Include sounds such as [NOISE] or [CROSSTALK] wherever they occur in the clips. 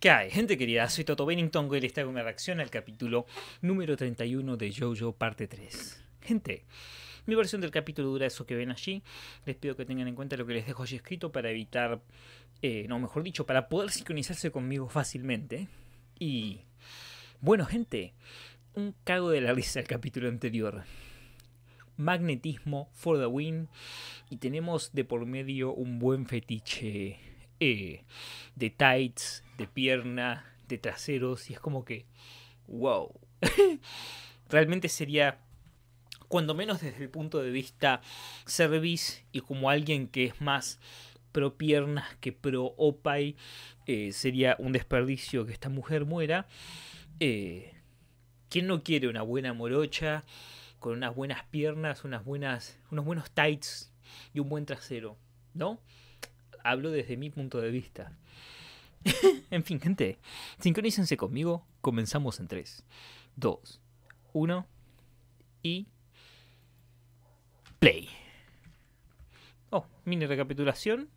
¿Qué hay, gente querida? Soy Toto Bennington y les traigo una reacción al capítulo número 31 de JoJo parte 3. Gente, mi versión del capítulo dura eso que ven allí. Les pido que tengan en cuenta lo que les dejo allí escrito para evitar, eh, no, mejor dicho, para poder sincronizarse conmigo fácilmente. Y, bueno, gente, un cago de la risa al capítulo anterior. Magnetismo for the win y tenemos de por medio un buen fetiche eh, de tights, de pierna, de traseros, y es como que, wow. [LAUGHS] Realmente sería, cuando menos desde el punto de vista service y como alguien que es más pro piernas que pro opai eh, sería un desperdicio que esta mujer muera. Eh, ¿Quién no quiere una buena morocha? Con unas buenas piernas, unas buenas, unos buenos tights y un buen trasero, ¿no? hablo desde mi punto de vista. [LAUGHS] en fin, gente, sincronícense conmigo. Comenzamos en tres. Dos. 1 y play. Oh, mini recapitulación.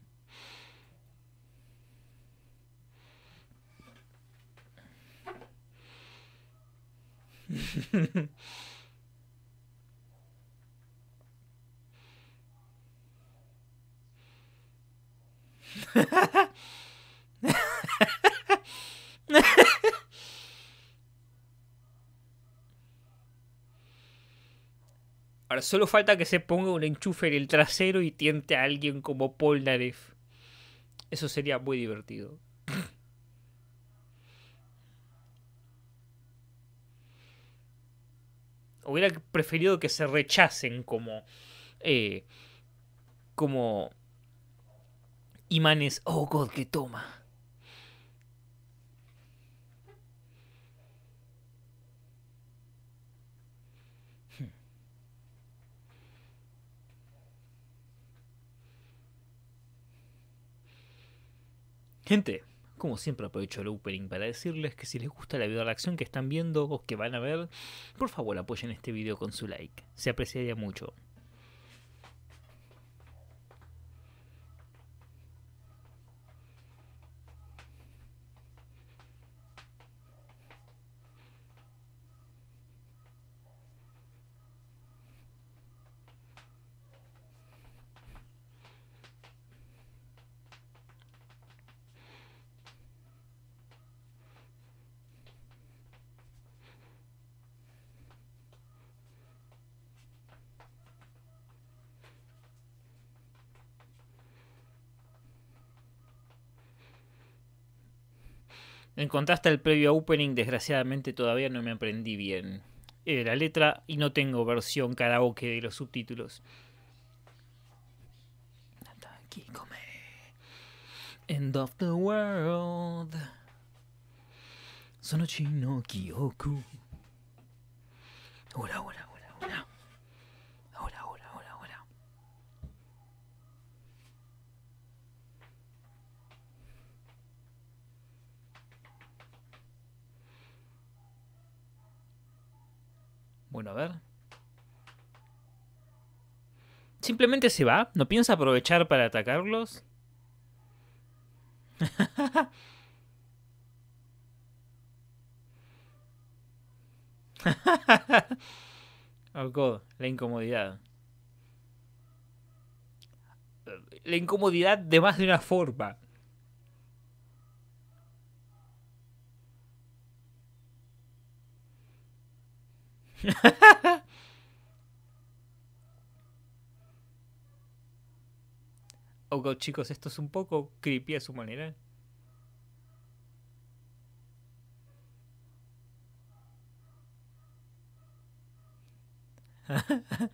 [LAUGHS] [LAUGHS] Ahora solo falta que se ponga un enchufe en el trasero y tiente a alguien como Paul Eso sería muy divertido. [LAUGHS] Hubiera preferido que se rechacen como. Eh, como imanes. Oh, God, que toma. Hmm. Gente, como siempre aprovecho el opening para decirles que si les gusta la video acción que están viendo o que van a ver, por favor apoyen este video con su like. Se apreciaría mucho. En contraste al previo opening, desgraciadamente todavía no me aprendí bien eh, la letra y no tengo versión karaoke de los subtítulos. End of the world. Hola, hola, hola, hola. Bueno, a ver. Simplemente se va. ¿No piensa aprovechar para atacarlos? [LAUGHS] oh la incomodidad. La incomodidad de más de una forma. Ojo chicos, esto es un poco creepy a su manera. [LAUGHS]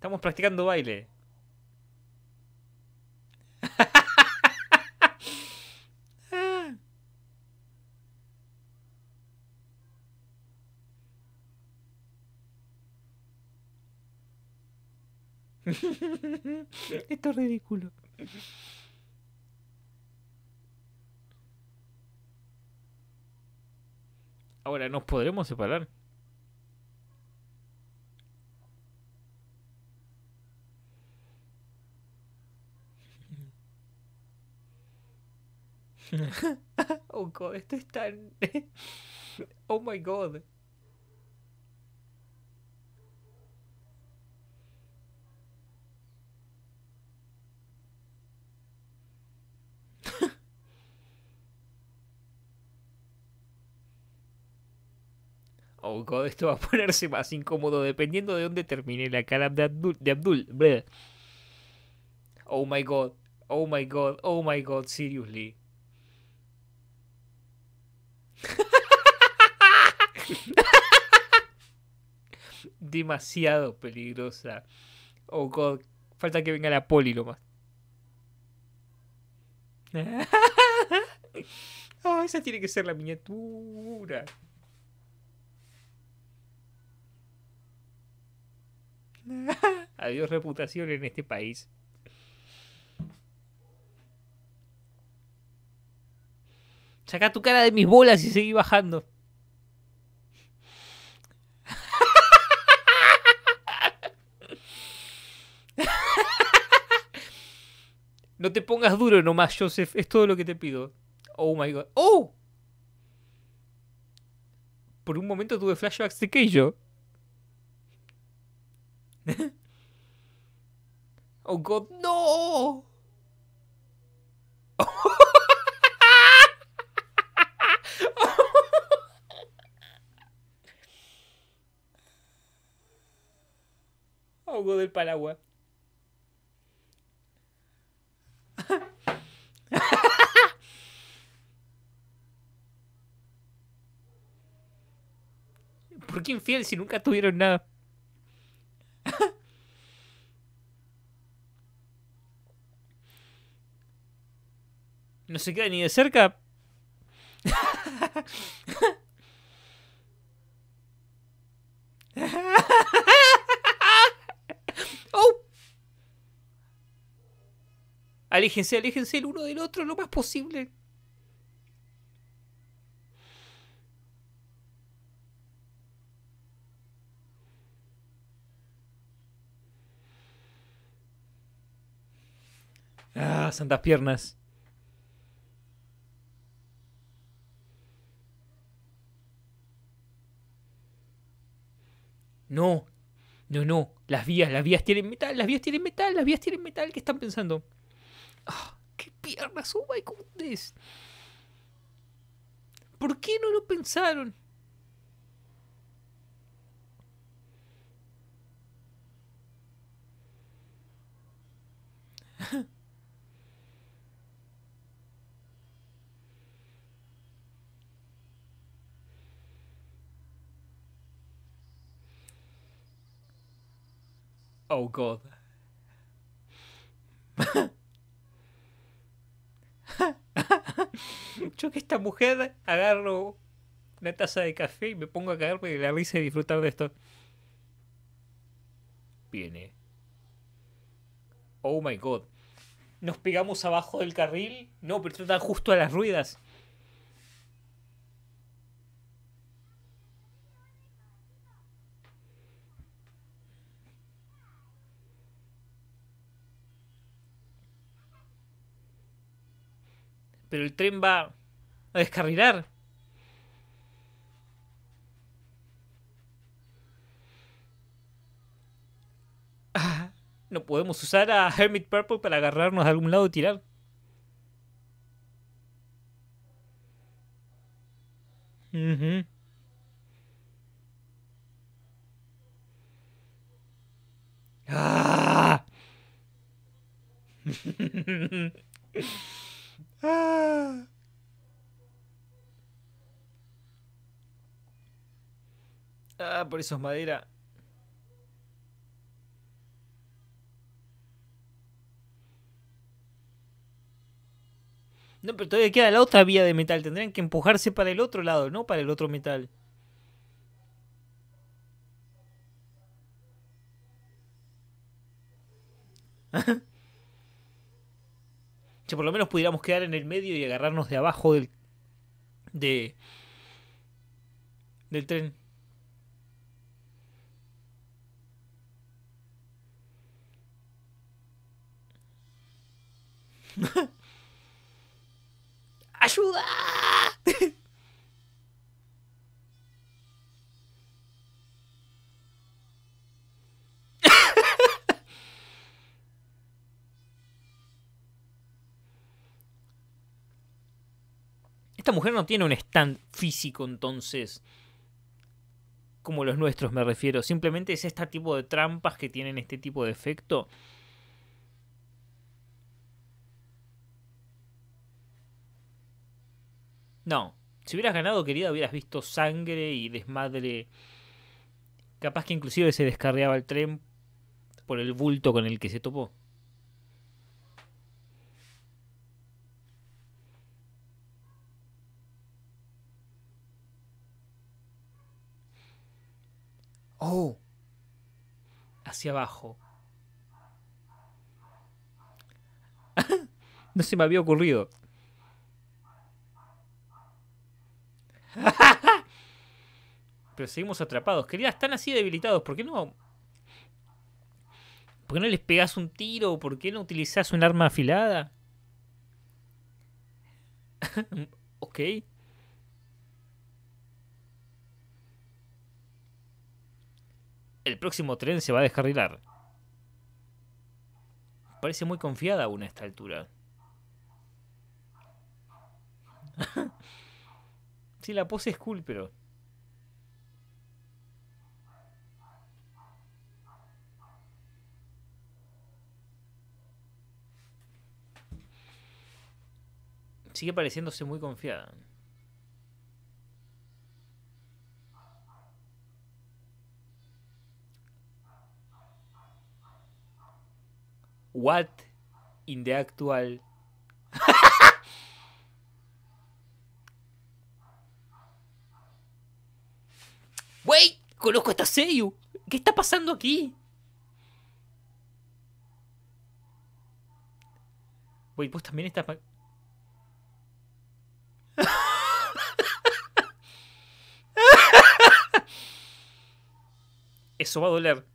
Estamos practicando baile. [LAUGHS] Esto es ridículo. Ahora, ¿nos podremos separar? [LAUGHS] Oh, god esto es tan... [LAUGHS] oh my god. oh god, esto va a [LAUGHS] ponerse más incómodo dependiendo de dónde termine la cara de Abdul. Oh my god, oh my god, oh my god, seriously. [LAUGHS] Demasiado peligrosa. Oh god, falta que venga la poli lo más. oh, esa tiene que ser la miniatura. [LAUGHS] Adiós reputación en este país. Saca tu cara de mis bolas y seguí bajando. No te pongas duro nomás, Joseph. Es todo lo que te pido. Oh my god. ¡Oh! Por un momento tuve flashbacks de yo oh god, no! god, del paraguas. ¿Por qué infiel si nunca tuvieron nada? no se queda ni de cerca. ¡Oh! Aléjense, aléjense el uno del otro lo más posible. Ah, santas piernas. No, no, no. Las vías, las vías tienen metal, las vías tienen metal, las vías tienen metal. ¿Qué están pensando? Ah, ¡Qué piernas! ¡Oh, my goodness! ¿Por qué no lo pensaron? [LAUGHS] Oh god. [LAUGHS] Yo que esta mujer agarro una taza de café y me pongo a caerme de la risa y disfrutar de esto. Viene. Oh my god. Nos pegamos abajo del carril. No, pero está justo a las ruedas. pero el tren va a descarrilar. Ah, no podemos usar a Hermit Purple para agarrarnos a algún lado y tirar. [LAUGHS] Ah, por eso es madera. No, pero todavía queda la otra vía de metal. Tendrían que empujarse para el otro lado, no para el otro metal. si [LAUGHS] por lo menos pudiéramos quedar en el medio y agarrarnos de abajo del. de. del tren. [LAUGHS] ¡Ayuda! [LAUGHS] Esta mujer no tiene un stand físico entonces, como los nuestros me refiero, simplemente es este tipo de trampas que tienen este tipo de efecto No. Si hubieras ganado, querida, hubieras visto sangre y desmadre. Capaz que inclusive se descarriaba el tren por el bulto con el que se topó. Oh. Hacia abajo. [LAUGHS] no se me había ocurrido. [LAUGHS] Pero seguimos atrapados. Queridas, están así debilitados. ¿Por qué no? ¿Por qué no les pegas un tiro? ¿Por qué no utilizas un arma afilada? [LAUGHS] ok. El próximo tren se va a descarrilar. Parece muy confiada aún a esta altura. [LAUGHS] Sí, la pose es cool, pero. Sigue pareciéndose muy confiada. What in the actual [LAUGHS] ¡Wey! ¡Conozco esta serie? ¿Qué está pasando aquí? Wey, vos también estás... [LAUGHS] Eso va a doler.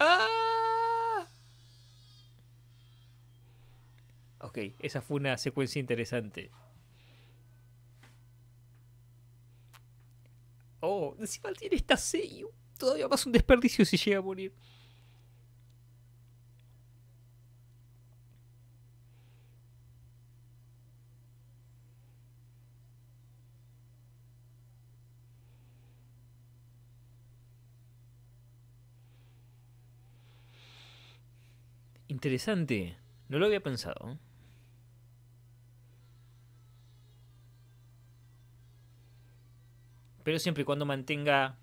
¡Ah! esa fue una secuencia interesante. Oh, encima tiene esta sello. Todavía más un desperdicio si llega a morir. Interesante. No lo había pensado. pero siempre y cuando mantenga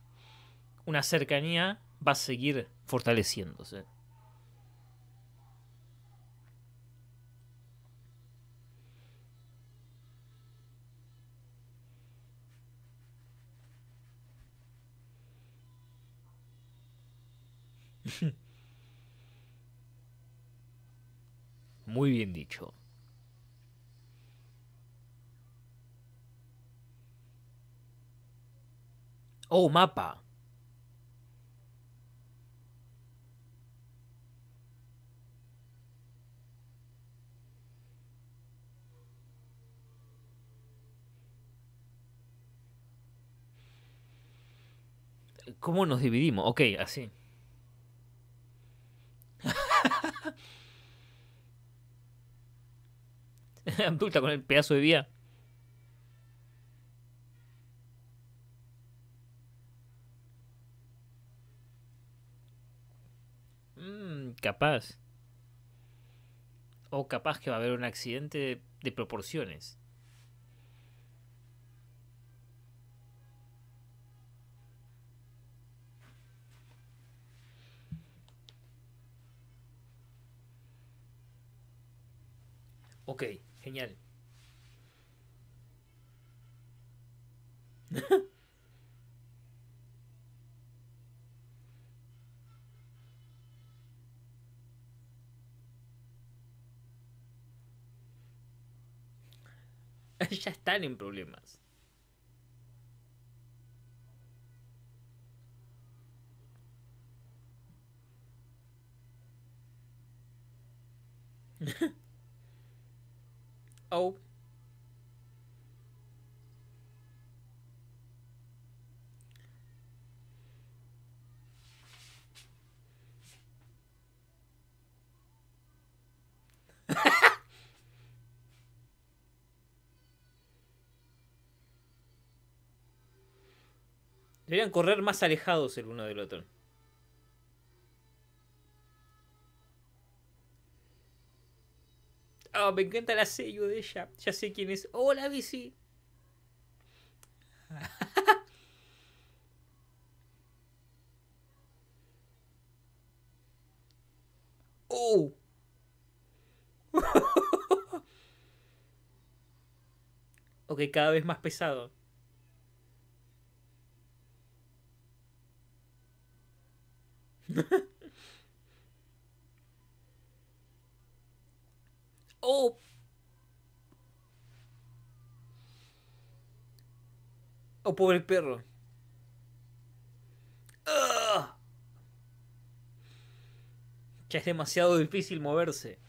una cercanía, va a seguir fortaleciéndose. [LAUGHS] Muy bien dicho. Oh, mapa. ¿Cómo nos dividimos? Ok, así. Adulta [LAUGHS] con el pedazo de vía. capaz. O capaz que va a haber un accidente de, proporciones. Ok, genial. [LAUGHS] [LAUGHS] ya están en problemas. [LAUGHS] oh. Deberían correr más alejados el uno del otro. Oh, me encanta la sello de ella. Ya sé quién es. Hola, oh, bici. [LAUGHS] oh. [LAUGHS] ok, cada vez más pesado. oh. Oh, pobre perro. Que ah. es demasiado difícil moverse.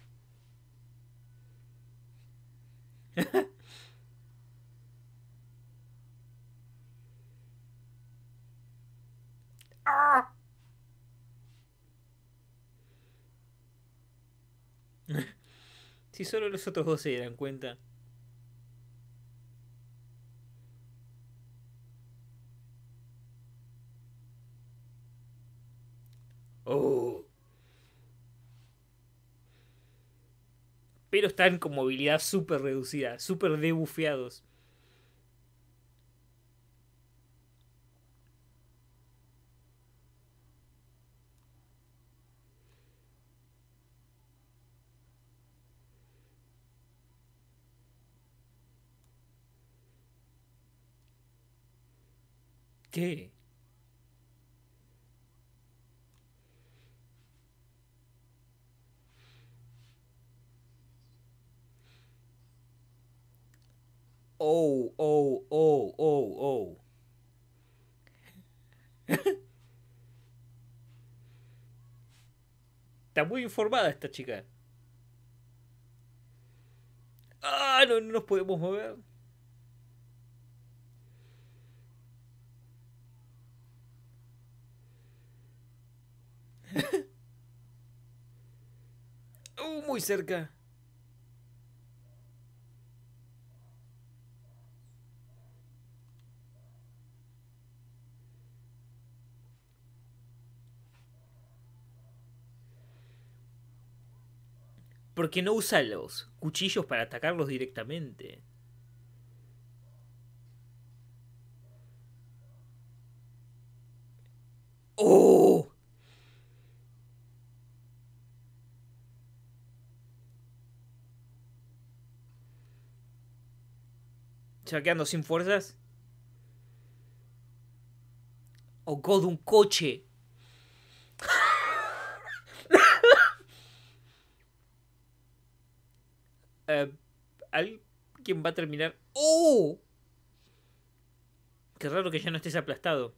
[LAUGHS] Si solo los otros dos se dieran cuenta. Oh. Pero están con movilidad súper reducida, súper debufeados. Oh, oh, oh, oh, oh. Está muy informada esta chica. Ah, no nos podemos mover. Oh, [LAUGHS] muy cerca. Porque no usa los cuchillos para atacarlos directamente. ¡Oh! se quedando sin fuerzas. Oh God, un coche. [LAUGHS] Eh, alguien va a terminar. ¡Oh! Qué raro que ya no estés aplastado.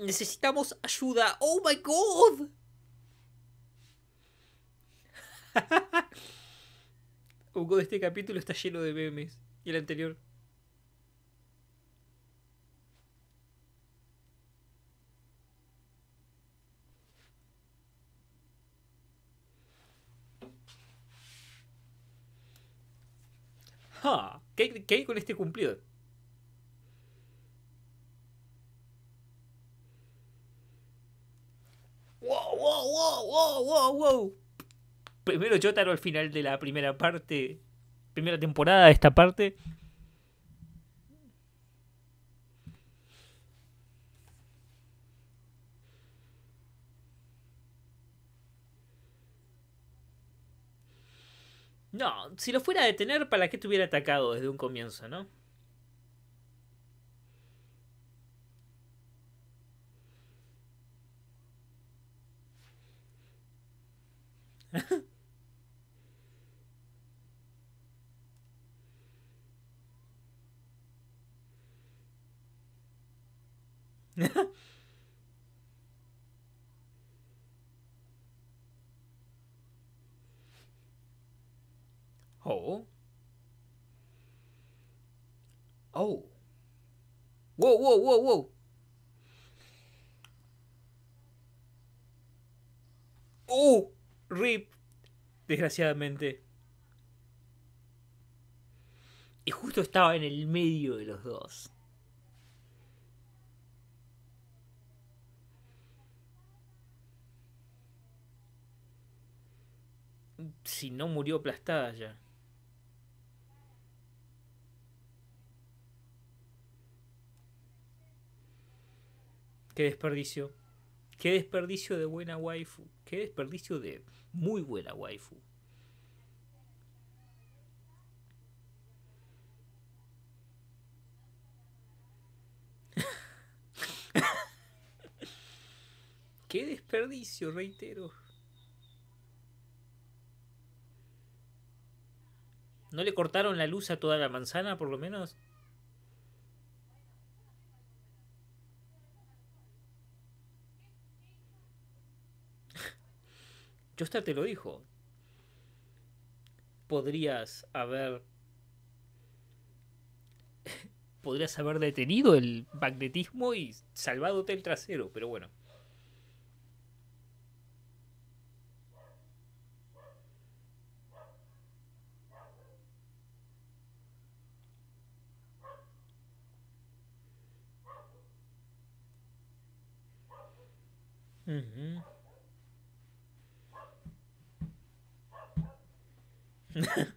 Necesitamos ayuda. ¡Oh my god! [LAUGHS] Hugo de este capítulo está lleno de memes. Y el anterior. Ah, ¿Qué, hay con este cumplido? wow, wow, wow, wow, wow. Primero Jotaro al final de la primera parte, primera temporada de esta parte. No, si lo fuera a detener, ¿para qué te hubiera atacado desde un comienzo, no? Oh. Wow, wow, Oh, rip. Desgraciadamente. Y justo estaba en el medio de los dos. Si no murió aplastada ya. Qué desperdicio. Qué desperdicio de buena waifu. Qué desperdicio de muy buena waifu. [LAUGHS] Qué desperdicio, reitero. ¿No le cortaron la luz a toda la manzana, por lo menos? Jostar te lo dijo. Podrías haber. Podrías haber detenido el magnetismo y salvado el trasero, pero bueno. [LAUGHS]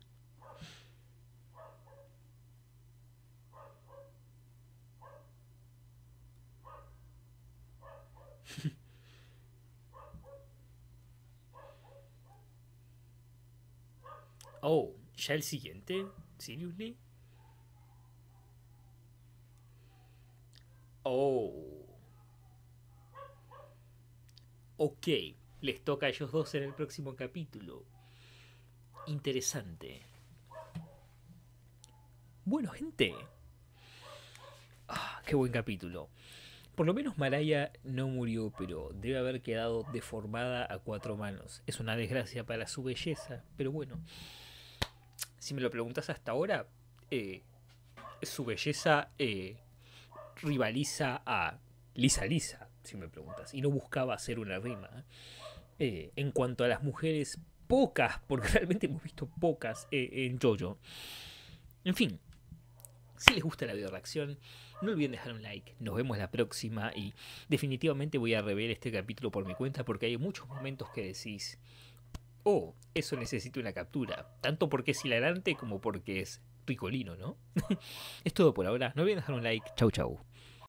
oh, ¿ya el siguiente? ¿Seriously? Oh. Ok, les toca a ellos dos en el próximo capítulo interesante. Bueno, gente. Ah, qué buen capítulo. Por lo menos Maraya no murió, pero debe haber quedado deformada a cuatro manos. Es una desgracia para su belleza, pero bueno. Si me lo preguntas hasta ahora, eh, su belleza eh, rivaliza a Lisa Lisa, si me preguntas. Y no buscaba hacer una rima. Eh, en cuanto a las mujeres pocas, [LAUGHS] porque realmente hemos visto pocas eh, en Jojo. En fin, si les gusta la video reacción, no olviden dejar un like. Nos vemos la próxima y definitivamente voy a rever este capítulo por mi cuenta porque hay muchos momentos que decís, oh, eso necesita una captura. Tanto porque es hilarante como porque es picolino, ¿no? [LAUGHS] es todo por ahora. No olviden dejar un like. Chau, chau.